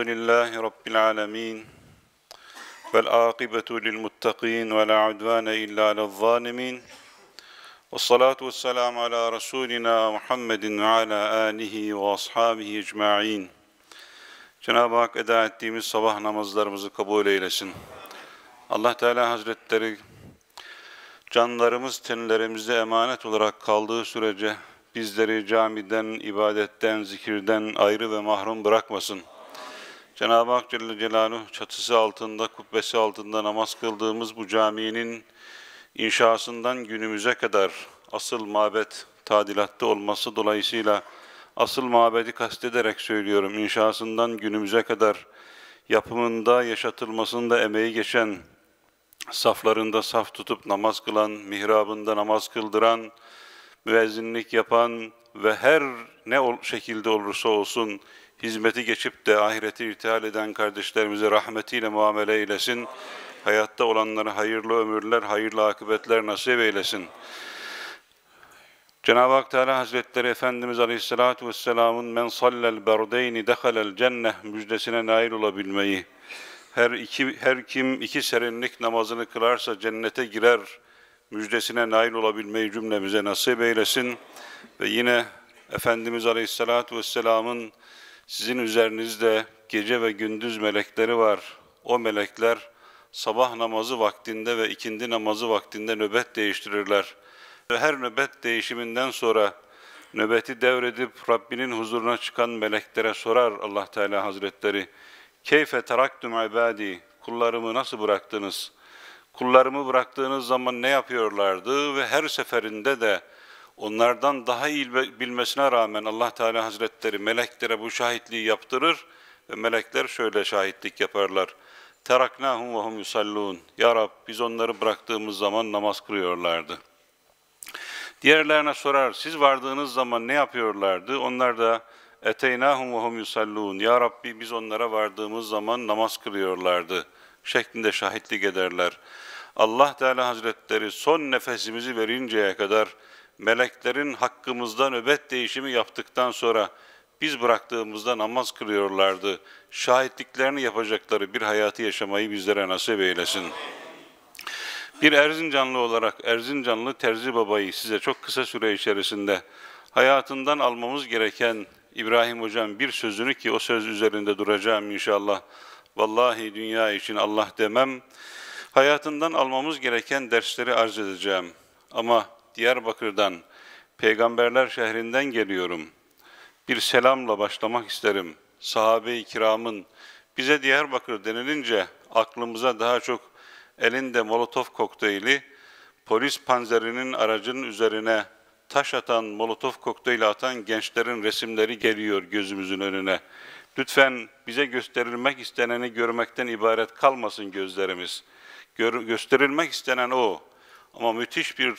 الحمد لله رب العالمين والعاقبة للمتقين ولا عدوان إلا على الظالمين والصلاة والسلام على رسولنا محمد وعلى آله وأصحابه أجمعين Cenab-ı Hak eda ettiğimiz sabah namazlarımızı kabul eylesin. Allah Teala Hazretleri canlarımız tenlerimizde emanet olarak kaldığı sürece bizleri camiden, ibadetten, zikirden ayrı ve mahrum bırakmasın. Cenab-ı Hak Celle Celaluhu çatısı altında, kubbesi altında namaz kıldığımız bu caminin inşasından günümüze kadar asıl mabet tadilatta olması dolayısıyla asıl mabedi kastederek söylüyorum. İnşasından günümüze kadar yapımında, yaşatılmasında emeği geçen, saflarında saf tutup namaz kılan, mihrabında namaz kıldıran, müezzinlik yapan ve her ne şekilde olursa olsun hizmeti geçip de ahireti irtihal eden kardeşlerimize rahmetiyle muamele eylesin. Hayatta olanlara hayırlı ömürler, hayırlı akıbetler nasip eylesin. Cenab-ı Hak Teala Hazretleri Efendimiz Aleyhisselatü Vesselam'ın men sallel berdeyni dehalel cenneh müjdesine nail olabilmeyi, her, iki, her kim iki serinlik namazını kılarsa cennete girer müjdesine nail olabilmeyi cümlemize nasip eylesin. Ve yine Efendimiz Aleyhisselatü Vesselam'ın sizin üzerinizde gece ve gündüz melekleri var. O melekler sabah namazı vaktinde ve ikindi namazı vaktinde nöbet değiştirirler. Ve her nöbet değişiminden sonra nöbeti devredip Rabbinin huzuruna çıkan meleklere sorar Allah Teala Hazretleri. Keyfe teraktum ibadi, kullarımı nasıl bıraktınız? Kullarımı bıraktığınız zaman ne yapıyorlardı ve her seferinde de onlardan daha iyi bilmesine rağmen Allah Teala Hazretleri meleklere bu şahitliği yaptırır ve melekler şöyle şahitlik yaparlar. Teraknahum ve hum yusallun. Ya Rab biz onları bıraktığımız zaman namaz kılıyorlardı. Diğerlerine sorar, siz vardığınız zaman ne yapıyorlardı? Onlar da eteynahum ve hum yusallun. Ya Rabbi biz onlara vardığımız zaman namaz kılıyorlardı şeklinde şahitlik ederler. Allah Teala Hazretleri son nefesimizi verinceye kadar meleklerin hakkımızda nöbet değişimi yaptıktan sonra biz bıraktığımızda namaz kılıyorlardı. Şahitliklerini yapacakları bir hayatı yaşamayı bizlere nasip eylesin. Bir Erzincanlı olarak Erzincanlı Terzi Baba'yı size çok kısa süre içerisinde hayatından almamız gereken İbrahim Hocam bir sözünü ki o söz üzerinde duracağım inşallah. Vallahi dünya için Allah demem. Hayatından almamız gereken dersleri arz edeceğim. Ama Diyarbakır'dan, Peygamberler şehrinden geliyorum. Bir selamla başlamak isterim. Sahabe-i kiramın bize Diyarbakır denilince aklımıza daha çok elinde molotof kokteyli, polis panzerinin aracının üzerine taş atan, molotof kokteyli atan gençlerin resimleri geliyor gözümüzün önüne. Lütfen bize gösterilmek isteneni görmekten ibaret kalmasın gözlerimiz. Gör, gösterilmek istenen o. Ama müthiş bir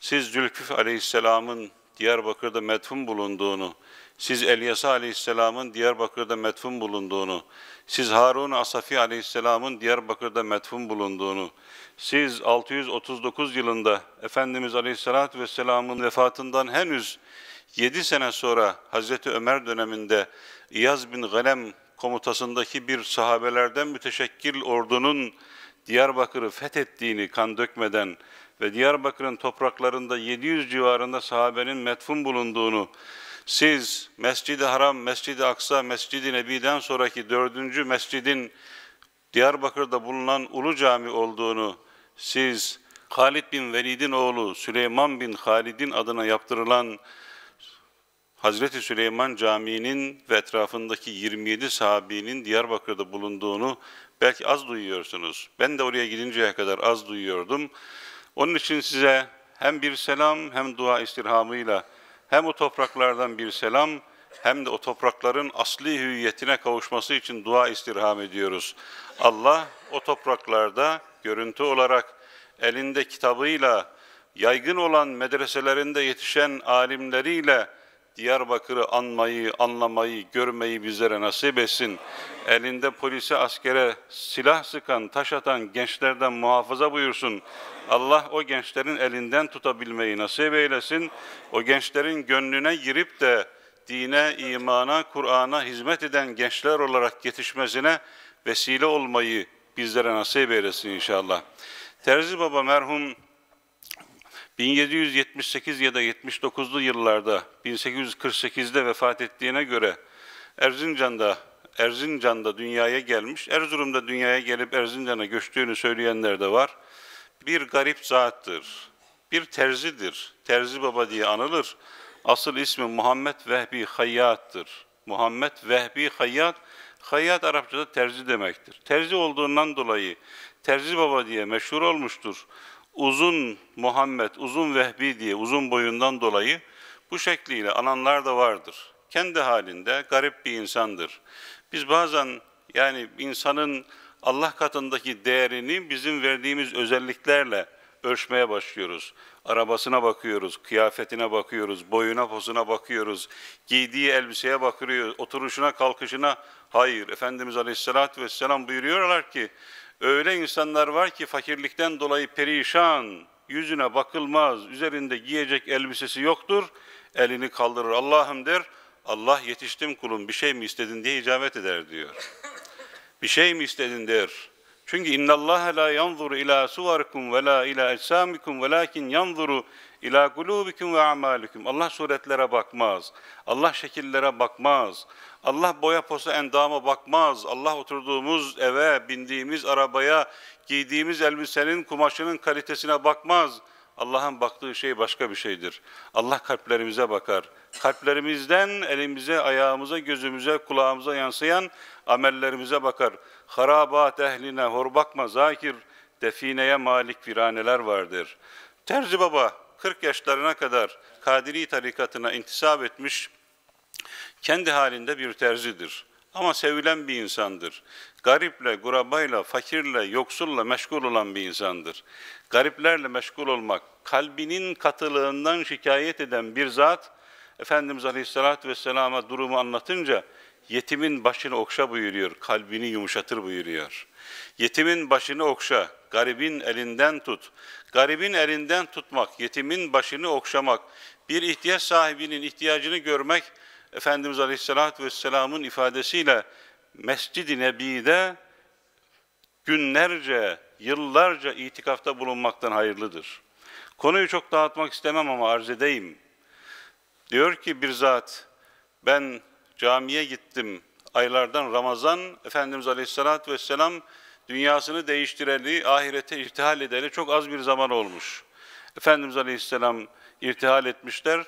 siz Zülküf Aleyhisselam'ın Diyarbakır'da metfun bulunduğunu, siz Elyasa Aleyhisselam'ın Diyarbakır'da metfun bulunduğunu, siz Harun Asafi Aleyhisselam'ın Diyarbakır'da metfun bulunduğunu, siz 639 yılında Efendimiz Aleyhisselatü Vesselam'ın vefatından henüz 7 sene sonra Hazreti Ömer döneminde İyaz bin Galem komutasındaki bir sahabelerden müteşekkil ordunun Diyarbakır'ı fethettiğini kan dökmeden ve Diyarbakır'ın topraklarında 700 civarında sahabenin metfun bulunduğunu, siz Mescid-i Haram, Mescid-i Aksa, Mescid-i Nebi'den sonraki dördüncü mescidin Diyarbakır'da bulunan Ulu Cami olduğunu, siz Halid bin Velid'in oğlu Süleyman bin Halid'in adına yaptırılan Hazreti Süleyman Camii'nin ve etrafındaki 27 sahabinin Diyarbakır'da bulunduğunu belki az duyuyorsunuz. Ben de oraya gidinceye kadar az duyuyordum. Onun için size hem bir selam hem dua istirhamıyla hem o topraklardan bir selam hem de o toprakların asli hüviyetine kavuşması için dua istirham ediyoruz. Allah o topraklarda görüntü olarak elinde kitabıyla yaygın olan medreselerinde yetişen alimleriyle Diyarbakır'ı anmayı, anlamayı, görmeyi bizlere nasip etsin. Elinde polise, askere silah sıkan, taş atan gençlerden muhafaza buyursun. Allah o gençlerin elinden tutabilmeyi nasip eylesin. O gençlerin gönlüne girip de dine, imana, Kur'an'a hizmet eden gençler olarak yetişmesine vesile olmayı bizlere nasip eylesin inşallah. Terzi Baba merhum 1778 ya da 79'lu yıllarda 1848'de vefat ettiğine göre Erzincan'da Erzincan'da dünyaya gelmiş, Erzurum'da dünyaya gelip Erzincan'a göçtüğünü söyleyenler de var. Bir garip zattır, bir terzidir, terzi baba diye anılır. Asıl ismi Muhammed Vehbi Hayyat'tır. Muhammed Vehbi Hayyat, Hayyat Arapçada terzi demektir. Terzi olduğundan dolayı terzi baba diye meşhur olmuştur uzun Muhammed, uzun Vehbi diye uzun boyundan dolayı bu şekliyle ananlar da vardır. Kendi halinde garip bir insandır. Biz bazen yani insanın Allah katındaki değerini bizim verdiğimiz özelliklerle ölçmeye başlıyoruz. Arabasına bakıyoruz, kıyafetine bakıyoruz, boyuna posuna bakıyoruz, giydiği elbiseye bakıyoruz, oturuşuna kalkışına hayır. Efendimiz Aleyhisselatü Vesselam buyuruyorlar ki Öyle insanlar var ki fakirlikten dolayı perişan, yüzüne bakılmaz, üzerinde giyecek elbisesi yoktur, elini kaldırır Allah'ım der, Allah yetiştim kulum bir şey mi istedin diye icabet eder diyor. bir şey mi istedin der. Çünkü inna Allah la yanzuru ila suvarikum ve la ila ecsamikum velakin yanzuru ila kulubikum ve amalikum. Allah suretlere bakmaz. Allah şekillere bakmaz. Allah boya posa endama bakmaz. Allah oturduğumuz eve, bindiğimiz arabaya, giydiğimiz elbisenin kumaşının kalitesine bakmaz. Allah'ın baktığı şey başka bir şeydir. Allah kalplerimize bakar. Kalplerimizden elimize, ayağımıza, gözümüze, kulağımıza yansıyan amellerimize bakar. Harabat ehline hor bakma zakir, defineye malik viraneler vardır. Terzi Baba 40 yaşlarına kadar Kadiri tarikatına intisap etmiş, kendi halinde bir terzidir ama sevilen bir insandır. Gariple, gurabayla, fakirle, yoksulla meşgul olan bir insandır. Gariplerle meşgul olmak, kalbinin katılığından şikayet eden bir zat, Efendimiz Aleyhisselatü Vesselam'a durumu anlatınca, yetimin başını okşa buyuruyor, kalbini yumuşatır buyuruyor. Yetimin başını okşa, garibin elinden tut. Garibin elinden tutmak, yetimin başını okşamak, bir ihtiyaç sahibinin ihtiyacını görmek, Efendimiz Aleyhisselatü Vesselam'ın ifadesiyle Mescid-i Nebi'de günlerce, yıllarca itikafta bulunmaktan hayırlıdır. Konuyu çok dağıtmak istemem ama arz edeyim. Diyor ki bir zat, ben camiye gittim aylardan Ramazan, Efendimiz Aleyhisselatü Vesselam dünyasını değiştireli, ahirete irtihal edeli çok az bir zaman olmuş. Efendimiz Aleyhisselam irtihal etmişler,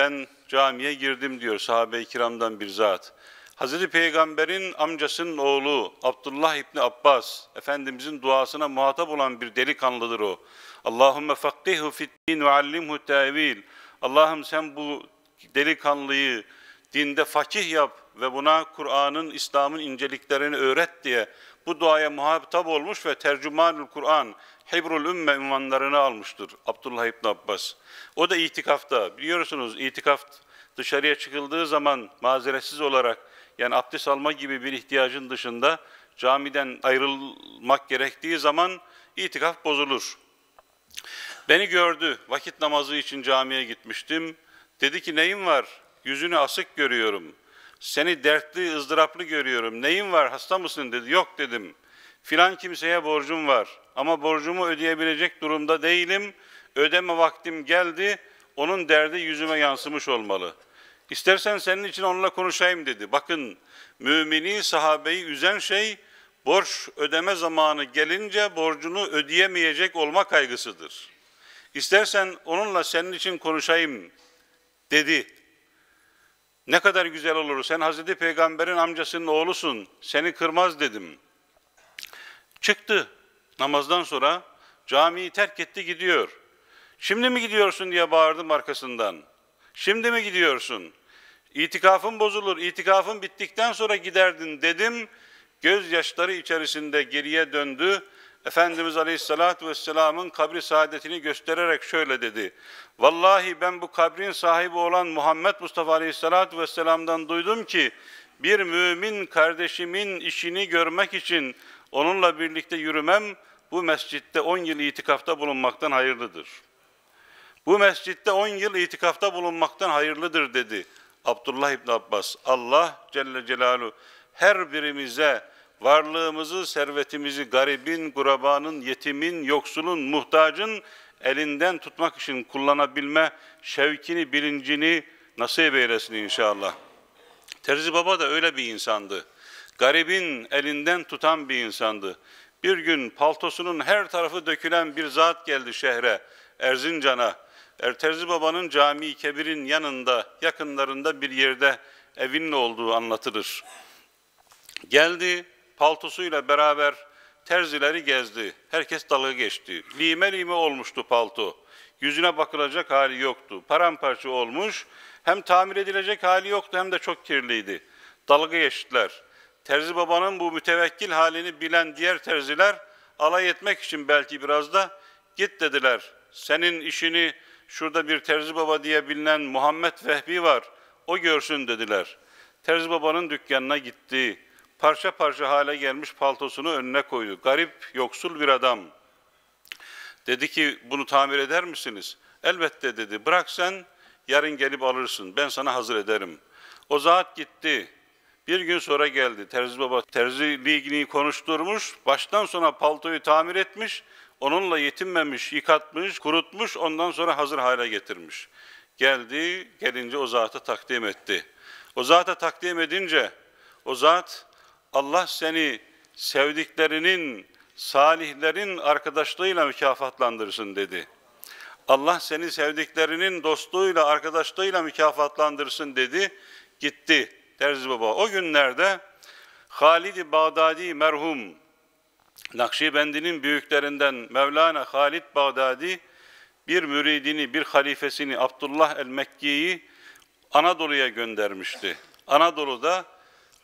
ben camiye girdim diyor sahabe-i kiramdan bir zat. Hazreti Peygamber'in amcasının oğlu Abdullah İbni Abbas, Efendimizin duasına muhatap olan bir delikanlıdır o. Allahümme fakkihu fiddin ve allimhu tevil. Allah'ım sen bu delikanlıyı dinde fakih yap ve buna Kur'an'ın, İslam'ın inceliklerini öğret diye bu duaya muhatap olmuş ve tercümanül Kur'an Hebrul Ümme ünvanlarını almıştır Abdullah İbn Abbas. O da itikafta. Biliyorsunuz itikaf dışarıya çıkıldığı zaman mazeretsiz olarak yani abdest alma gibi bir ihtiyacın dışında camiden ayrılmak gerektiği zaman itikaf bozulur. Beni gördü. Vakit namazı için camiye gitmiştim. Dedi ki neyin var? Yüzünü asık görüyorum. Seni dertli, ızdıraplı görüyorum. Neyin var? Hasta mısın dedi. Yok dedim. Filan kimseye borcum var ama borcumu ödeyebilecek durumda değilim. Ödeme vaktim geldi. Onun derdi yüzüme yansımış olmalı. İstersen senin için onunla konuşayım dedi. Bakın mümini sahabeyi üzen şey borç ödeme zamanı gelince borcunu ödeyemeyecek olma kaygısıdır. İstersen onunla senin için konuşayım dedi. Ne kadar güzel olur. Sen Hazreti Peygamber'in amcasının oğlusun. Seni kırmaz dedim.'' Çıktı namazdan sonra camiyi terk etti gidiyor. Şimdi mi gidiyorsun diye bağırdım arkasından. Şimdi mi gidiyorsun? İtikafın bozulur, itikafın bittikten sonra giderdin dedim. Gözyaşları içerisinde geriye döndü. Efendimiz Aleyhisselatü Vesselam'ın kabri saadetini göstererek şöyle dedi. Vallahi ben bu kabrin sahibi olan Muhammed Mustafa Aleyhisselatü Vesselam'dan duydum ki bir mümin kardeşimin işini görmek için Onunla birlikte yürümem bu mescitte 10 yıl itikafta bulunmaktan hayırlıdır. Bu mescitte 10 yıl itikafta bulunmaktan hayırlıdır dedi Abdullah İbn Abbas. Allah Celle Celalu, her birimize varlığımızı, servetimizi garibin, gurabanın, yetimin, yoksulun, muhtacın elinden tutmak için kullanabilme şevkini, bilincini nasip eylesin inşallah. Terzi Baba da öyle bir insandı garibin elinden tutan bir insandı. Bir gün paltosunun her tarafı dökülen bir zat geldi şehre, Erzincan'a. Erterzi Baba'nın cami Kebir'in yanında, yakınlarında bir yerde evinin olduğu anlatılır. Geldi, paltosuyla beraber terzileri gezdi. Herkes dalga geçti. Lime lime olmuştu palto. Yüzüne bakılacak hali yoktu. Paramparça olmuş. Hem tamir edilecek hali yoktu hem de çok kirliydi. Dalga geçtiler. Terzi babanın bu mütevekkil halini bilen diğer terziler alay etmek için belki biraz da git dediler. Senin işini şurada bir terzi baba diye bilinen Muhammed Vehbi var. O görsün dediler. Terzi babanın dükkanına gitti. Parça parça hale gelmiş paltosunu önüne koydu. Garip, yoksul bir adam. Dedi ki bunu tamir eder misiniz? Elbette dedi. Bırak sen yarın gelip alırsın. Ben sana hazır ederim. O zat gitti. Bir gün sonra geldi Terzi Baba. terzi ligini konuşturmuş, baştan sona paltoyu tamir etmiş, onunla yetinmemiş, yıkatmış, kurutmuş, ondan sonra hazır hale getirmiş. Geldi, gelince o zata takdim etti. O zata takdim edince, o zat Allah seni sevdiklerinin, salihlerin arkadaşlığıyla mükafatlandırsın dedi. Allah seni sevdiklerinin dostluğuyla, arkadaşlığıyla mükafatlandırsın dedi. Gitti. Derzi Baba. O günlerde Halid-i Bağdadi merhum, Nakşibendi'nin büyüklerinden Mevlana Halid Bağdadi, bir müridini, bir halifesini Abdullah el-Mekki'yi Anadolu'ya göndermişti. Anadolu'da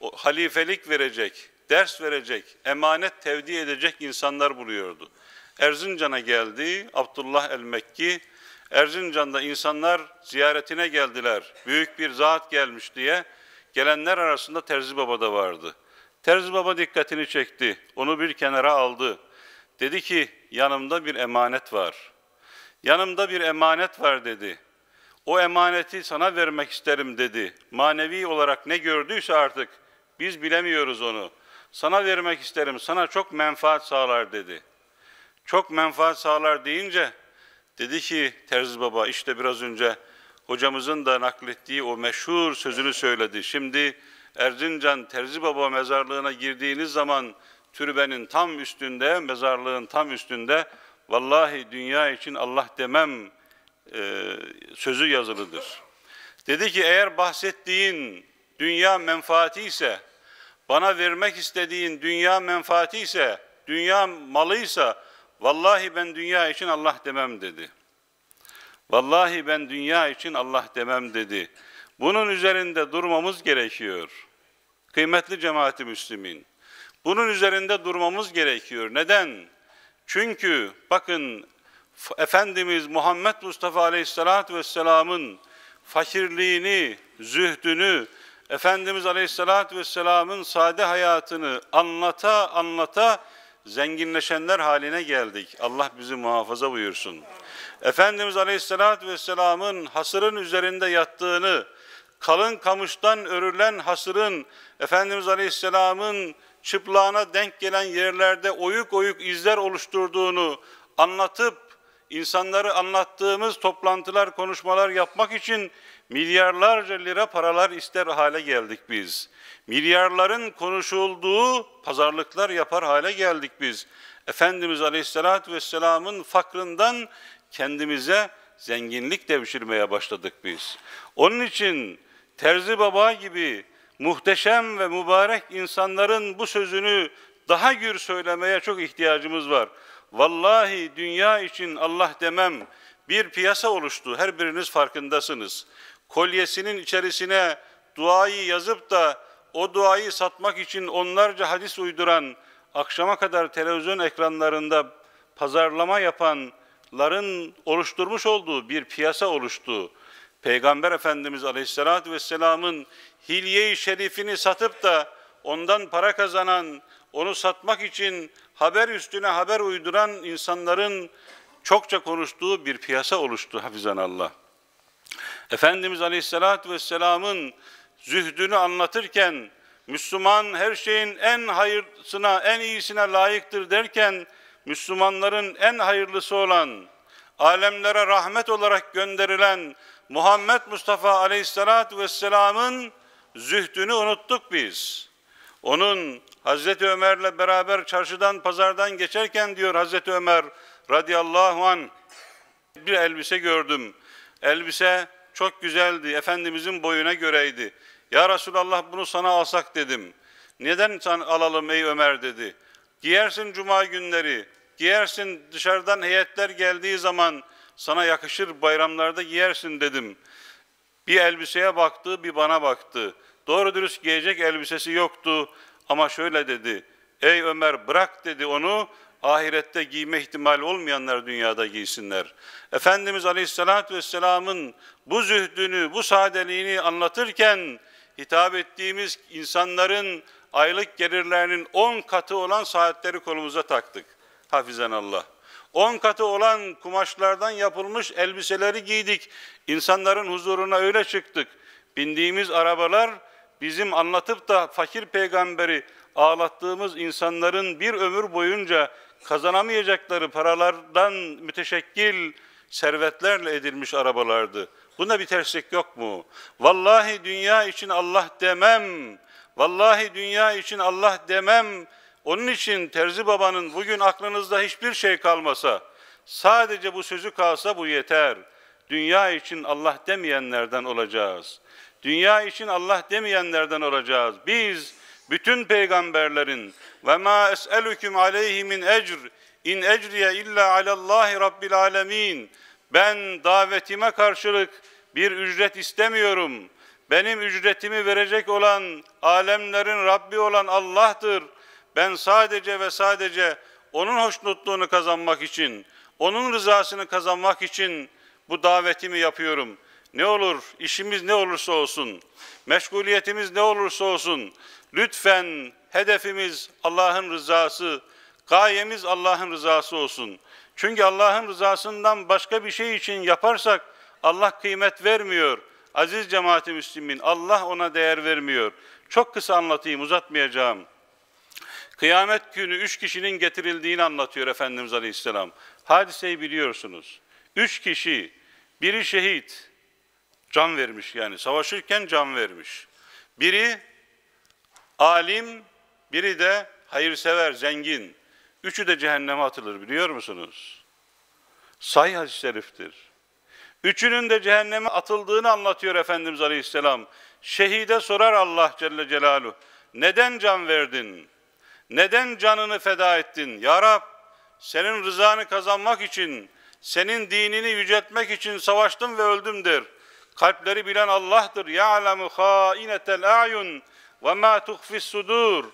o, halifelik verecek, ders verecek, emanet tevdi edecek insanlar buluyordu. Erzincan'a geldi Abdullah el-Mekki, Erzincan'da insanlar ziyaretine geldiler. Büyük bir zat gelmiş diye Gelenler arasında Terzi Baba da vardı. Terzi Baba dikkatini çekti. Onu bir kenara aldı. Dedi ki yanımda bir emanet var. Yanımda bir emanet var dedi. O emaneti sana vermek isterim dedi. Manevi olarak ne gördüyse artık biz bilemiyoruz onu. Sana vermek isterim, sana çok menfaat sağlar dedi. Çok menfaat sağlar deyince dedi ki Terzi Baba işte biraz önce hocamızın da naklettiği o meşhur sözünü söyledi. Şimdi Erzincan Terzi Baba mezarlığına girdiğiniz zaman türbenin tam üstünde, mezarlığın tam üstünde vallahi dünya için Allah demem e, sözü yazılıdır. Dedi ki eğer bahsettiğin dünya menfaati ise, bana vermek istediğin dünya menfaati ise, dünya malıysa, vallahi ben dünya için Allah demem dedi.'' Vallahi ben dünya için Allah demem dedi. Bunun üzerinde durmamız gerekiyor. Kıymetli cemaati Müslümin. Bunun üzerinde durmamız gerekiyor. Neden? Çünkü bakın Efendimiz Muhammed Mustafa Aleyhisselatü Vesselam'ın fakirliğini, zühdünü, Efendimiz Aleyhisselatü Vesselam'ın sade hayatını anlata anlata zenginleşenler haline geldik. Allah bizi muhafaza buyursun. Efendimiz Aleyhisselatü Vesselam'ın hasırın üzerinde yattığını, kalın kamıştan örülen hasırın Efendimiz Aleyhisselam'ın çıplağına denk gelen yerlerde oyuk oyuk izler oluşturduğunu anlatıp insanları anlattığımız toplantılar, konuşmalar yapmak için milyarlarca lira paralar ister hale geldik biz. Milyarların konuşulduğu pazarlıklar yapar hale geldik biz. Efendimiz Aleyhisselatü Vesselam'ın fakrından kendimize zenginlik devşirmeye başladık biz. Onun için Terzi Baba gibi muhteşem ve mübarek insanların bu sözünü daha gür söylemeye çok ihtiyacımız var. Vallahi dünya için Allah demem bir piyasa oluştu. Her biriniz farkındasınız. Kolyesinin içerisine duayı yazıp da o duayı satmak için onlarca hadis uyduran, akşama kadar televizyon ekranlarında pazarlama yapan ların oluşturmuş olduğu bir piyasa oluştu. Peygamber Efendimiz Aleyhisselatü Vesselam'ın hilye-i şerifini satıp da ondan para kazanan, onu satmak için haber üstüne haber uyduran insanların çokça konuştuğu bir piyasa oluştu hafizan Allah. Efendimiz Aleyhisselatü Vesselam'ın zühdünü anlatırken, Müslüman her şeyin en hayırsına, en iyisine layıktır derken, Müslümanların en hayırlısı olan, alemlere rahmet olarak gönderilen Muhammed Mustafa Aleyhisselatü Vesselam'ın zühdünü unuttuk biz. Onun Hazreti Ömer'le beraber çarşıdan pazardan geçerken diyor Hazreti Ömer radıyallahu an bir elbise gördüm. Elbise çok güzeldi. Efendimizin boyuna göreydi. Ya Resulallah bunu sana alsak dedim. Neden sen alalım ey Ömer dedi. Giyersin cuma günleri. Giyersin dışarıdan heyetler geldiği zaman sana yakışır bayramlarda giyersin dedim. Bir elbiseye baktı, bir bana baktı. Doğru dürüst giyecek elbisesi yoktu ama şöyle dedi. Ey Ömer bırak dedi onu, ahirette giyme ihtimali olmayanlar dünyada giysinler. Efendimiz Aleyhisselatü Vesselam'ın bu zühdünü, bu sadeliğini anlatırken hitap ettiğimiz insanların aylık gelirlerinin 10 katı olan saatleri kolumuza taktık. Hafizen Allah. On katı olan kumaşlardan yapılmış elbiseleri giydik. İnsanların huzuruna öyle çıktık. Bindiğimiz arabalar bizim anlatıp da fakir peygamberi ağlattığımız insanların bir ömür boyunca kazanamayacakları paralardan müteşekkil servetlerle edilmiş arabalardı. Bunda bir terslik yok mu? Vallahi dünya için Allah demem. Vallahi dünya için Allah demem onun için Terzi Baba'nın bugün aklınızda hiçbir şey kalmasa, sadece bu sözü kalsa bu yeter. Dünya için Allah demeyenlerden olacağız. Dünya için Allah demeyenlerden olacağız. Biz bütün peygamberlerin ve ma es'elüküm aleyhi min ecr in ecriye illa alallahi rabbil alemin ben davetime karşılık bir ücret istemiyorum. Benim ücretimi verecek olan alemlerin Rabbi olan Allah'tır. Ben sadece ve sadece onun hoşnutluğunu kazanmak için, onun rızasını kazanmak için bu davetimi yapıyorum. Ne olur, işimiz ne olursa olsun, meşguliyetimiz ne olursa olsun, lütfen hedefimiz Allah'ın rızası, gayemiz Allah'ın rızası olsun. Çünkü Allah'ın rızasından başka bir şey için yaparsak Allah kıymet vermiyor. Aziz cemaati müslimin, Allah ona değer vermiyor. Çok kısa anlatayım, uzatmayacağım.'' Kıyamet günü üç kişinin getirildiğini anlatıyor Efendimiz Aleyhisselam. Hadiseyi biliyorsunuz. Üç kişi, biri şehit, can vermiş yani savaşırken can vermiş. Biri alim, biri de hayırsever, zengin. Üçü de cehenneme atılır biliyor musunuz? Say hadis-i şeriftir. Üçünün de cehenneme atıldığını anlatıyor Efendimiz Aleyhisselam. Şehide sorar Allah Celle Celaluhu. Neden can verdin? Neden canını feda ettin? Ya Rab, senin rızanı kazanmak için, senin dinini yüceltmek için savaştım ve öldüm Kalpleri bilen Allah'tır. Ya'lemu hainetel a'yun ve ma tuhfis sudur.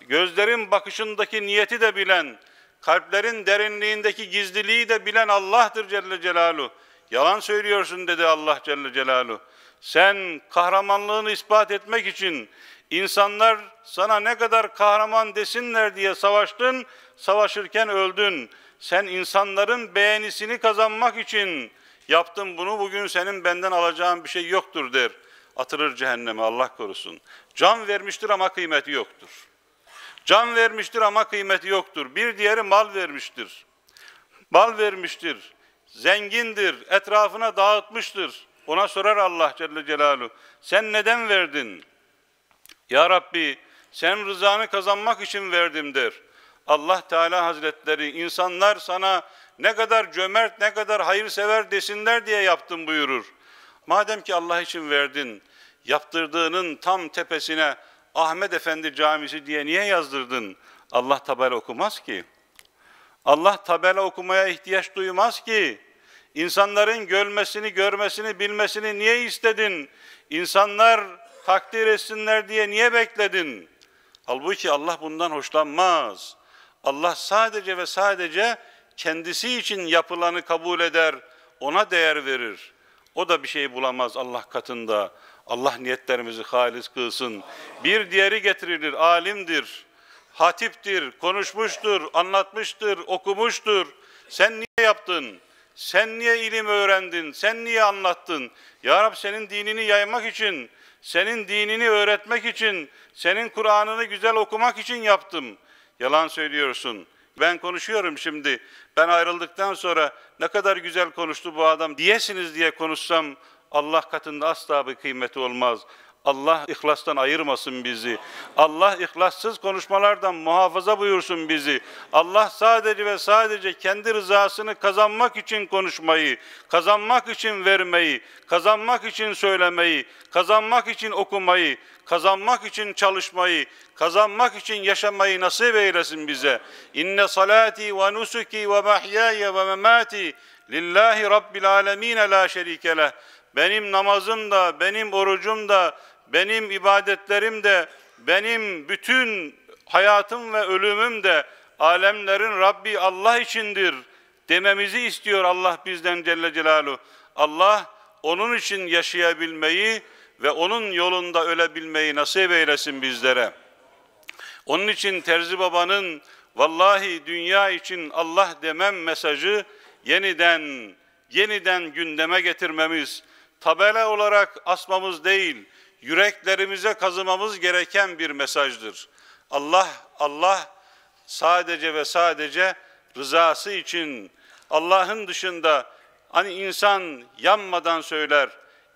Gözlerin bakışındaki niyeti de bilen, kalplerin derinliğindeki gizliliği de bilen Allah'tır Celle Celalu. Yalan söylüyorsun dedi Allah Celle Celalu. Sen kahramanlığını ispat etmek için İnsanlar sana ne kadar kahraman desinler diye savaştın, savaşırken öldün. Sen insanların beğenisini kazanmak için yaptın bunu, bugün senin benden alacağın bir şey yoktur der. Atılır cehenneme Allah korusun. Can vermiştir ama kıymeti yoktur. Can vermiştir ama kıymeti yoktur. Bir diğeri mal vermiştir. Mal vermiştir. Zengindir. Etrafına dağıtmıştır. Ona sorar Allah Celle Celaluhu. Sen neden verdin? Ya Rabbi sen rızanı kazanmak için verdim der. Allah Teala Hazretleri insanlar sana ne kadar cömert ne kadar hayırsever desinler diye yaptım buyurur. Madem ki Allah için verdin, yaptırdığının tam tepesine Ahmet Efendi Camisi diye niye yazdırdın? Allah tabela okumaz ki. Allah tabela okumaya ihtiyaç duymaz ki. İnsanların görmesini, görmesini, bilmesini niye istedin? İnsanlar takdir etsinler diye niye bekledin? Halbuki Allah bundan hoşlanmaz. Allah sadece ve sadece kendisi için yapılanı kabul eder, ona değer verir. O da bir şey bulamaz Allah katında. Allah niyetlerimizi halis kılsın. Bir diğeri getirilir, alimdir, hatiptir, konuşmuştur, anlatmıştır, okumuştur. Sen niye yaptın?'' Sen niye ilim öğrendin? Sen niye anlattın? Ya Rab senin dinini yaymak için, senin dinini öğretmek için, senin Kur'an'ını güzel okumak için yaptım. Yalan söylüyorsun. Ben konuşuyorum şimdi. Ben ayrıldıktan sonra ne kadar güzel konuştu bu adam diyesiniz diye konuşsam Allah katında asla bir kıymeti olmaz. Allah ihlastan ayırmasın bizi. Allah ihlassız konuşmalardan muhafaza buyursun bizi. Allah sadece ve sadece kendi rızasını kazanmak için konuşmayı, kazanmak için vermeyi, kazanmak için söylemeyi, kazanmak için okumayı, kazanmak için çalışmayı, kazanmak için yaşamayı nasip eylesin bize. İnne salati ve nusuki ve mahyaya ve memati lillahi rabbil alemin la şerike leh. Benim namazım da, benim orucum da, benim ibadetlerim de, benim bütün hayatım ve ölümüm de alemlerin Rabbi Allah içindir dememizi istiyor Allah bizden Celle Celaluhu. Allah onun için yaşayabilmeyi ve onun yolunda ölebilmeyi nasip eylesin bizlere. Onun için Terzi Baba'nın vallahi dünya için Allah demem mesajı yeniden yeniden gündeme getirmemiz, tabela olarak asmamız değil, yüreklerimize kazımamız gereken bir mesajdır. Allah Allah sadece ve sadece rızası için Allah'ın dışında hani insan yanmadan söyler,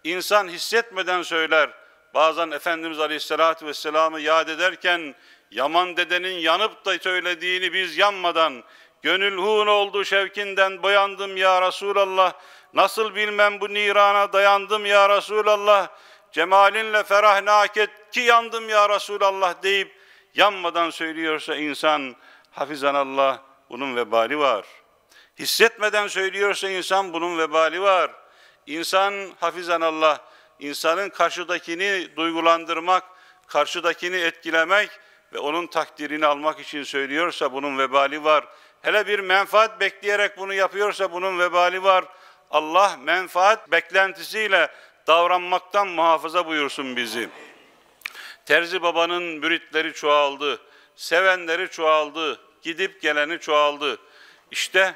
insan hissetmeden söyler. Bazen Efendimiz Aleyhisselatü Vesselam'ı yad ederken Yaman dedenin yanıp da söylediğini biz yanmadan Gönül huğun oldu şevkinden boyandım ya Resulallah. Nasıl bilmem bu nirana dayandım ya Resulallah cemalinle ferah naket ki yandım ya Resulallah deyip yanmadan söylüyorsa insan Allah bunun vebali var. Hissetmeden söylüyorsa insan bunun vebali var. İnsan Allah insanın karşıdakini duygulandırmak, karşıdakini etkilemek ve onun takdirini almak için söylüyorsa bunun vebali var. Hele bir menfaat bekleyerek bunu yapıyorsa bunun vebali var. Allah menfaat beklentisiyle davranmaktan muhafaza buyursun bizi. Terzi babanın müritleri çoğaldı, sevenleri çoğaldı, gidip geleni çoğaldı. İşte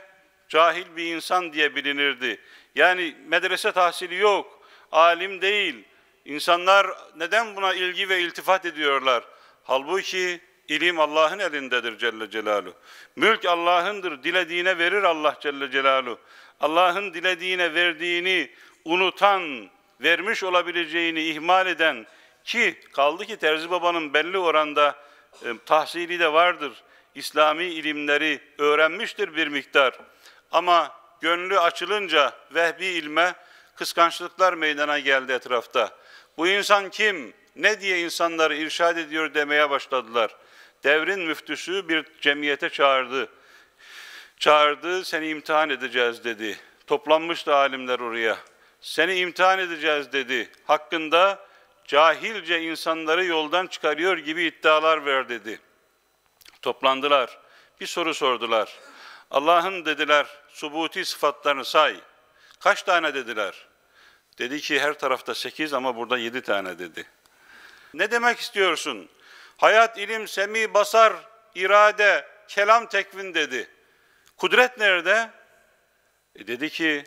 cahil bir insan diye bilinirdi. Yani medrese tahsili yok, alim değil. İnsanlar neden buna ilgi ve iltifat ediyorlar? Halbuki ilim Allah'ın elindedir Celle Celalu. Mülk Allah'ındır, dilediğine verir Allah Celle Celalu. Allah'ın dilediğine verdiğini unutan vermiş olabileceğini ihmal eden ki kaldı ki Terzi Baba'nın belli oranda e, tahsili de vardır. İslami ilimleri öğrenmiştir bir miktar. Ama gönlü açılınca vehbi ilme kıskançlıklar meydana geldi etrafta. Bu insan kim? Ne diye insanları irşad ediyor demeye başladılar. Devrin müftüsü bir cemiyete çağırdı. Çağırdı, seni imtihan edeceğiz dedi. Toplanmıştı alimler oraya seni imtihan edeceğiz dedi. Hakkında cahilce insanları yoldan çıkarıyor gibi iddialar ver dedi. Toplandılar. Bir soru sordular. Allah'ın dediler subuti sıfatlarını say. Kaç tane dediler? Dedi ki her tarafta sekiz ama burada yedi tane dedi. Ne demek istiyorsun? Hayat, ilim, semi, basar, irade, kelam, tekvin dedi. Kudret nerede? E dedi ki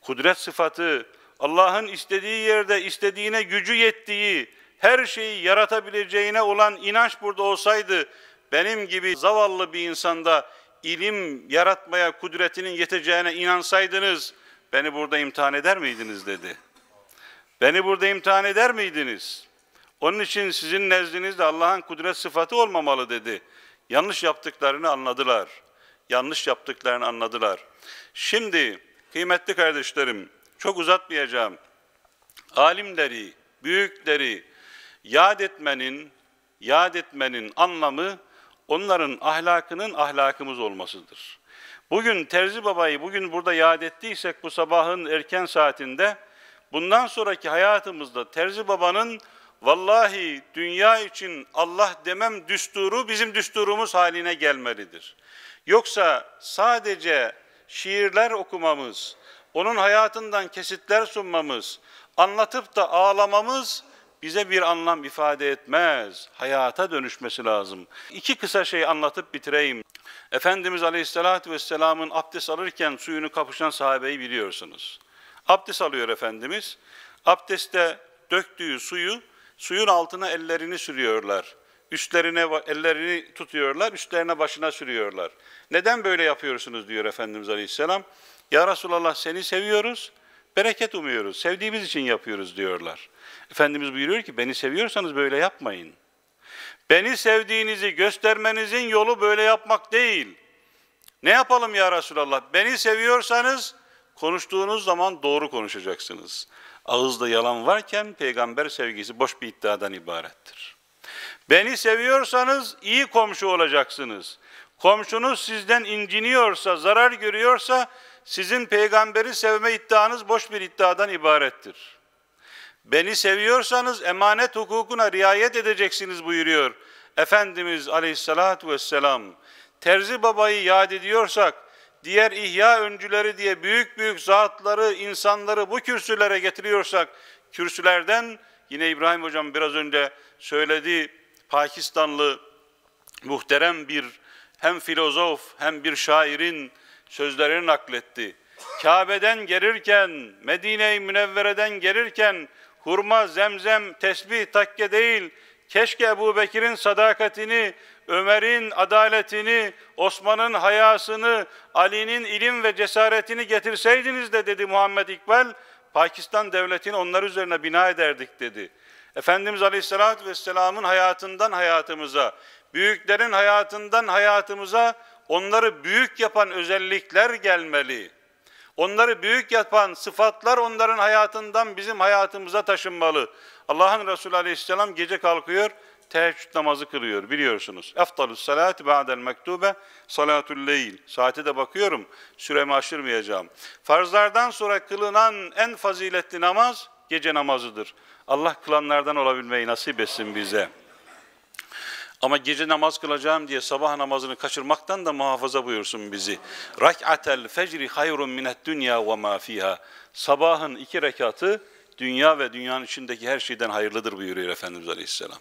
kudret sıfatı Allah'ın istediği yerde, istediğine gücü yettiği, her şeyi yaratabileceğine olan inanç burada olsaydı, benim gibi zavallı bir insanda ilim yaratmaya kudretinin yeteceğine inansaydınız, beni burada imtihan eder miydiniz dedi. Beni burada imtihan eder miydiniz? Onun için sizin nezdinizde Allah'ın kudret sıfatı olmamalı dedi. Yanlış yaptıklarını anladılar. Yanlış yaptıklarını anladılar. Şimdi kıymetli kardeşlerim, çok uzatmayacağım. Alimleri, büyükleri yad etmenin, yad etmenin anlamı onların ahlakının ahlakımız olmasıdır. Bugün Terzi Baba'yı bugün burada yad ettiysek bu sabahın erken saatinde bundan sonraki hayatımızda Terzi Baba'nın vallahi dünya için Allah demem düsturu bizim düsturumuz haline gelmelidir. Yoksa sadece şiirler okumamız, onun hayatından kesitler sunmamız, anlatıp da ağlamamız bize bir anlam ifade etmez. Hayata dönüşmesi lazım. İki kısa şey anlatıp bitireyim. Efendimiz Aleyhisselatü Vesselam'ın abdest alırken suyunu kapışan sahabeyi biliyorsunuz. Abdest alıyor Efendimiz. Abdestte döktüğü suyu, suyun altına ellerini sürüyorlar. Üstlerine ellerini tutuyorlar, üstlerine başına sürüyorlar. Neden böyle yapıyorsunuz diyor Efendimiz Aleyhisselam. Ya Resulallah seni seviyoruz, bereket umuyoruz, sevdiğimiz için yapıyoruz diyorlar. Efendimiz buyuruyor ki beni seviyorsanız böyle yapmayın. Beni sevdiğinizi göstermenizin yolu böyle yapmak değil. Ne yapalım ya Resulallah? Beni seviyorsanız konuştuğunuz zaman doğru konuşacaksınız. Ağızda yalan varken peygamber sevgisi boş bir iddiadan ibarettir. Beni seviyorsanız iyi komşu olacaksınız. Komşunuz sizden inciniyorsa, zarar görüyorsa sizin peygamberi sevme iddianız boş bir iddiadan ibarettir. Beni seviyorsanız emanet hukukuna riayet edeceksiniz buyuruyor Efendimiz aleyhissalatu vesselam. Terzi babayı yad ediyorsak, diğer ihya öncüleri diye büyük büyük zatları, insanları bu kürsülere getiriyorsak, kürsülerden yine İbrahim Hocam biraz önce söyledi, Pakistanlı muhterem bir hem filozof hem bir şairin sözlerini nakletti. Kabe'den gelirken, Medine-i Münevvere'den gelirken hurma, zemzem, tesbih, takke değil, keşke Ebu Bekir'in sadakatini, Ömer'in adaletini, Osman'ın hayasını, Ali'nin ilim ve cesaretini getirseydiniz de dedi Muhammed İkbal, Pakistan devletini onlar üzerine bina ederdik dedi. Efendimiz Aleyhisselatü Vesselam'ın hayatından hayatımıza, büyüklerin hayatından hayatımıza onları büyük yapan özellikler gelmeli. Onları büyük yapan sıfatlar onların hayatından bizim hayatımıza taşınmalı. Allah'ın Resulü Aleyhisselam gece kalkıyor, teheccüd namazı kılıyor biliyorsunuz. Eftalus salati ba'del mektube salatul leyl. Saate de bakıyorum, süremi aşırmayacağım. Farzlardan sonra kılınan en faziletli namaz gece namazıdır. Allah kılanlardan olabilmeyi nasip etsin bize. Ama gece namaz kılacağım diye sabah namazını kaçırmaktan da muhafaza buyursun bizi. Rak'atel fecri hayrun minet dünya ve ma fiha. Sabahın iki rekatı dünya ve dünyanın içindeki her şeyden hayırlıdır buyuruyor Efendimiz Aleyhisselam.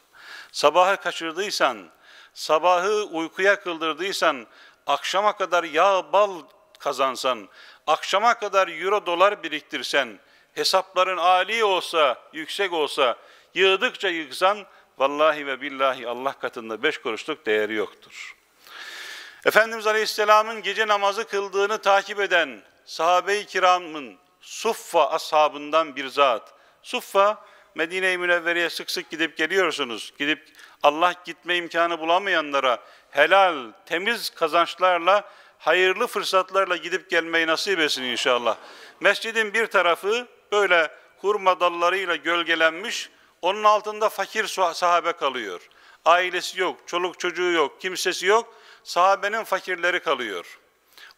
Sabahı kaçırdıysan, sabahı uykuya kıldırdıysan, akşama kadar yağ bal kazansan, akşama kadar euro dolar biriktirsen, hesapların âli olsa, yüksek olsa, yığdıkça yıksan, Vallahi ve billahi Allah katında beş kuruşluk değeri yoktur. Efendimiz Aleyhisselam'ın gece namazı kıldığını takip eden sahabe-i kiramın Suffa ashabından bir zat. Suffa, Medine-i Münevvere'ye sık sık gidip geliyorsunuz. Gidip Allah gitme imkanı bulamayanlara helal, temiz kazançlarla, hayırlı fırsatlarla gidip gelmeyi nasip etsin inşallah. Mescidin bir tarafı böyle hurma dallarıyla gölgelenmiş, onun altında fakir sahabe kalıyor. Ailesi yok, çoluk çocuğu yok, kimsesi yok. Sahabenin fakirleri kalıyor.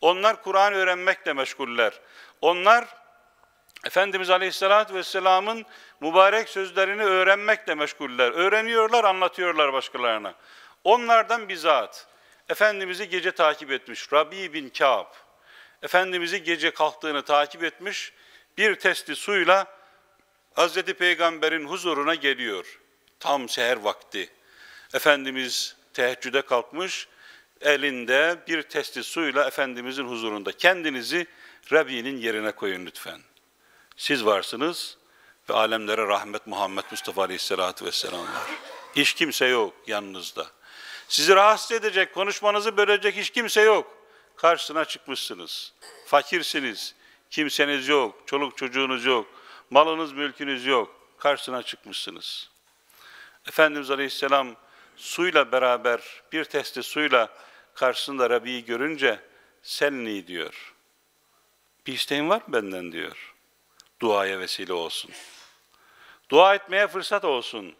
Onlar Kur'an öğrenmekle meşguller. Onlar Efendimiz Aleyhisselatü Vesselam'ın mübarek sözlerini öğrenmekle meşguller. Öğreniyorlar, anlatıyorlar başkalarına. Onlardan bir zat Efendimiz'i gece takip etmiş Rabi bin Ka'b. Efendimiz'i gece kalktığını takip etmiş, bir testi suyla Hazreti Peygamber'in huzuruna geliyor. Tam seher vakti. Efendimiz teheccüde kalkmış, elinde bir testi suyla Efendimizin huzurunda. Kendinizi Rabbinin yerine koyun lütfen. Siz varsınız ve alemlere rahmet Muhammed Mustafa Aleyhisselatü Vesselam var. Hiç kimse yok yanınızda. Sizi rahatsız edecek, konuşmanızı bölecek hiç kimse yok. Karşısına çıkmışsınız. Fakirsiniz. Kimseniz yok. Çoluk çocuğunuz yok malınız mülkünüz yok. Karşısına çıkmışsınız. Efendimiz Aleyhisselam suyla beraber bir testi suyla karşısında Rabi'yi görünce senli diyor. Bir isteğin var mı benden diyor. Duaya vesile olsun. Dua etmeye fırsat olsun.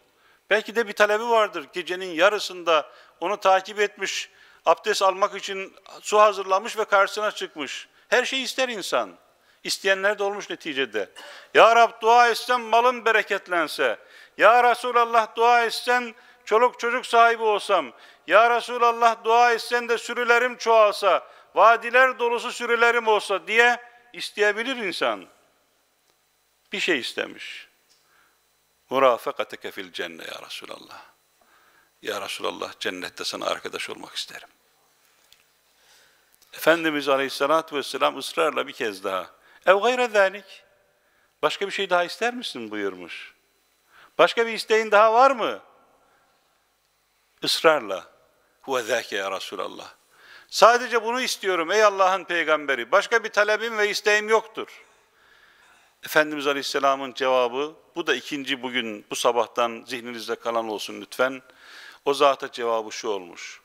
Belki de bir talebi vardır. Gecenin yarısında onu takip etmiş, abdest almak için su hazırlamış ve karşısına çıkmış. Her şeyi ister insan. İsteyenler de olmuş neticede. Ya Rab dua etsen malım bereketlense. Ya Resulallah dua etsen çoluk çocuk sahibi olsam. Ya Resulallah dua etsen de sürülerim çoğalsa. Vadiler dolusu sürülerim olsa diye isteyebilir insan. Bir şey istemiş. Murafakateke fil cenne ya Resulallah. Ya Resulallah cennette sana arkadaş olmak isterim. Efendimiz Aleyhisselatü Vesselam ısrarla bir kez daha Ev gayre zalik. Başka bir şey daha ister misin buyurmuş. Başka bir isteğin daha var mı? Israrla. Huve zâke ya Resulallah. Sadece bunu istiyorum ey Allah'ın peygamberi. Başka bir talebim ve isteğim yoktur. Efendimiz Aleyhisselam'ın cevabı, bu da ikinci bugün, bu sabahtan zihninizde kalan olsun lütfen. O zata cevabı şu olmuş.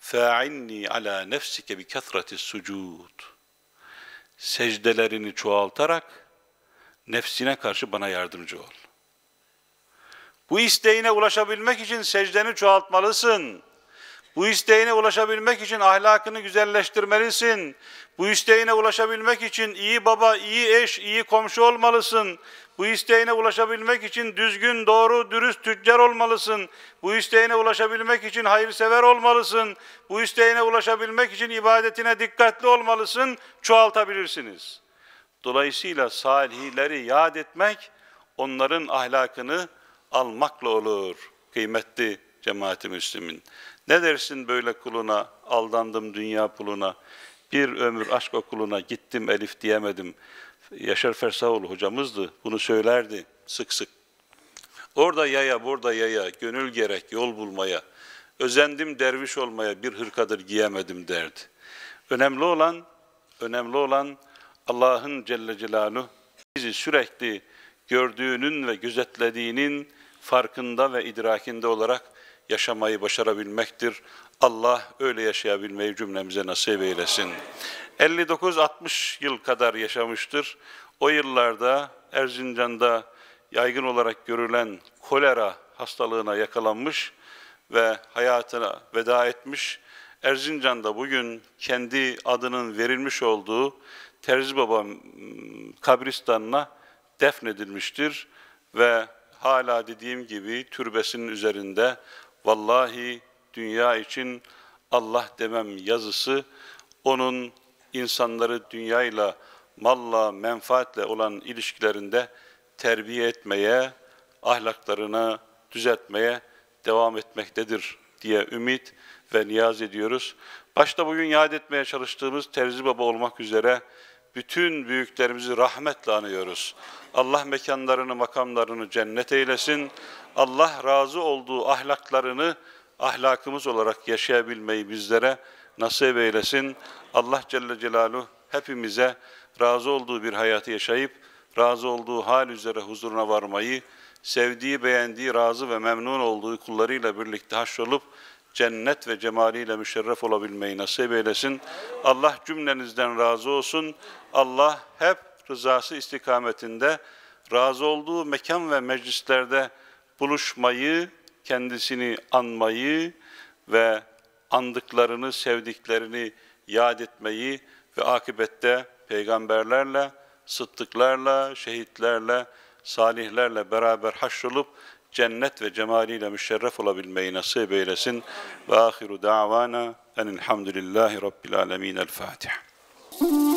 فَاِنِّي عَلَى نَفْسِكَ بِكَثْرَةِ السُّجُودِ secdelerini çoğaltarak nefsine karşı bana yardımcı ol. Bu isteğine ulaşabilmek için secdeni çoğaltmalısın. Bu isteğine ulaşabilmek için ahlakını güzelleştirmelisin. Bu isteğine ulaşabilmek için iyi baba, iyi eş, iyi komşu olmalısın. Bu isteğine ulaşabilmek için düzgün, doğru, dürüst tüccar olmalısın. Bu isteğine ulaşabilmek için hayırsever olmalısın. Bu isteğine ulaşabilmek için ibadetine dikkatli olmalısın. Çoğaltabilirsiniz. Dolayısıyla salihleri yad etmek onların ahlakını almakla olur kıymetli cemaati Müslümin. Ne dersin böyle kuluna, aldandım dünya puluna, bir ömür aşk okuluna gittim Elif diyemedim. Yaşar Fersaoğlu hocamızdı. Bunu söylerdi sık sık. Orada yaya, burada yaya, gönül gerek yol bulmaya. Özendim derviş olmaya bir hırkadır giyemedim derdi. Önemli olan, önemli olan Allah'ın Celle Celaluhu bizi sürekli gördüğünün ve gözetlediğinin farkında ve idrakinde olarak yaşamayı başarabilmektir. Allah öyle yaşayabilmeyi cümlemize nasip eylesin. 59-60 yıl kadar yaşamıştır. O yıllarda Erzincan'da yaygın olarak görülen kolera hastalığına yakalanmış ve hayatına veda etmiş. Erzincan'da bugün kendi adının verilmiş olduğu Terzi Baba kabristanına defnedilmiştir ve hala dediğim gibi türbesinin üzerinde vallahi dünya için Allah demem yazısı onun insanları dünyayla, malla, menfaatle olan ilişkilerinde terbiye etmeye, ahlaklarını düzeltmeye devam etmektedir diye ümit ve niyaz ediyoruz. Başta bugün yad etmeye çalıştığımız Terzi Baba olmak üzere bütün büyüklerimizi rahmetle anıyoruz. Allah mekanlarını, makamlarını cennet eylesin. Allah razı olduğu ahlaklarını ahlakımız olarak yaşayabilmeyi bizlere nasip eylesin. Allah Celle Celaluhu hepimize razı olduğu bir hayatı yaşayıp razı olduğu hal üzere huzuruna varmayı, sevdiği, beğendiği, razı ve memnun olduğu kullarıyla birlikte haşrolup cennet ve cemaliyle müşerref olabilmeyi nasip eylesin. Allah cümlenizden razı olsun. Allah hep rızası istikametinde razı olduğu mekan ve meclislerde buluşmayı, kendisini anmayı ve andıklarını, sevdiklerini yad etmeyi ve akibette peygamberlerle, sıddıklarla, şehitlerle, salihlerle beraber haşrolup cennet ve cemaliyle müşerref olabilmeyi nasip eylesin. Ve ahiru davana enilhamdülillahi rabbil alemin. El Fatiha.